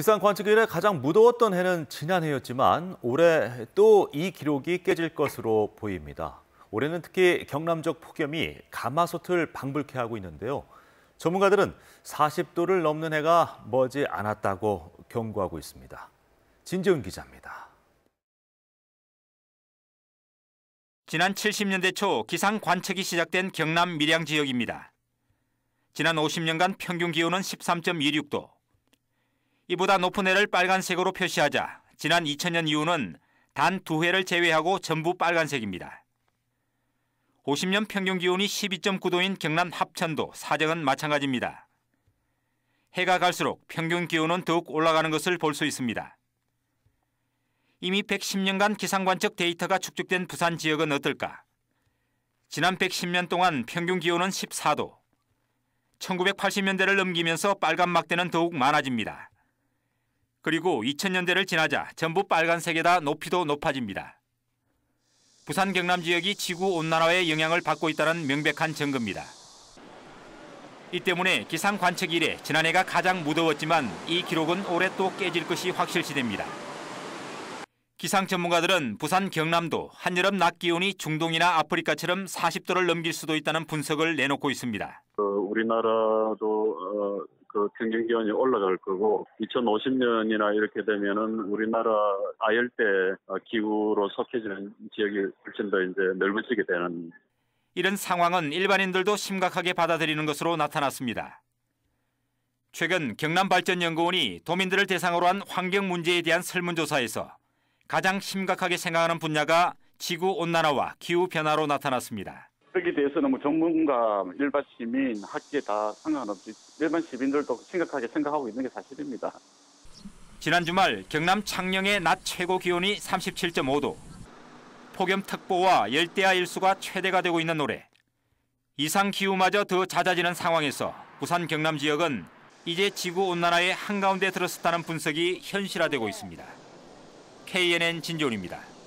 기상 관측 일래 가장 무더웠던 해는 지난해였지만 올해 또 이 기록이 깨질 것으로 보입니다. 올해는 특히 경남적 폭염이 가마솥을 방불케 하고 있는데요. 전문가들은 40도를 넘는 해가 머지 않았다고 경고하고 있습니다. 진지훈 기자입니다. 지난 70년대 초 기상 관측이 시작된 경남 밀양 지역입니다. 지난 50년간 평균 기온은 13.26도, 이보다 높은 해를 빨간색으로 표시하자 지난 2000년 이후는 단 두 해를 제외하고 전부 빨간색입니다. 50년 평균 기온이 12.9도인 경남 합천도 사정은 마찬가지입니다. 해가 갈수록 평균 기온은 더욱 올라가는 것을 볼 수 있습니다. 이미 110년간 기상관측 데이터가 축적된 부산 지역은 어떨까? 지난 110년 동안 평균 기온은 14도. 1980년대를 넘기면서 빨간 막대는 더욱 많아집니다. 그리고 2000년대를 지나자 전부 빨간색에다 높이도 높아집니다. 부산 경남 지역이 지구 온난화의 영향을 받고 있다는 명백한 증거입니다. 이 때문에 기상 관측 이래 지난해가 가장 무더웠지만 이 기록은 올해 또 깨질 것이 확실시됩니다. 기상 전문가들은 부산 경남도 한여름 낮 기온이 중동이나 아프리카처럼 40도를 넘길 수도 있다는 분석을 내놓고 있습니다. 어, 우리나라도 어, 그 평균 기온이 올라갈 거고 2050년이나 이렇게 되면은 우리나라 아열대 기후로 속해지는 지역이 훨씬 더 이제 넓어지게 되는 이런 상황은 일반인들도 심각하게 받아들이는 것으로 나타났습니다. 최근 경남발전연구원이 도민들을 대상으로 한 환경 문제에 대한 설문조사에서 가장 심각하게 생각하는 분야가 지구 온난화와 기후 변화로 나타났습니다. 거기에 대해서는 뭐 전문가, 일반 시민, 학계 다 상관없이 일반 시민들도 심각하게 생각하고 있는 게 사실입니다. 지난 주말 경남 창녕의 낮 최고 기온이 37.5도. 폭염특보와 열대야 일수가 최대가 되고 있는 노래. 이상 기후마저 더 잦아지는 상황에서 부산 경남 지역은 이제 지구 온난화의 한가운데 들었었다는 분석이 현실화되고 있습니다. KNN 진조훈입니다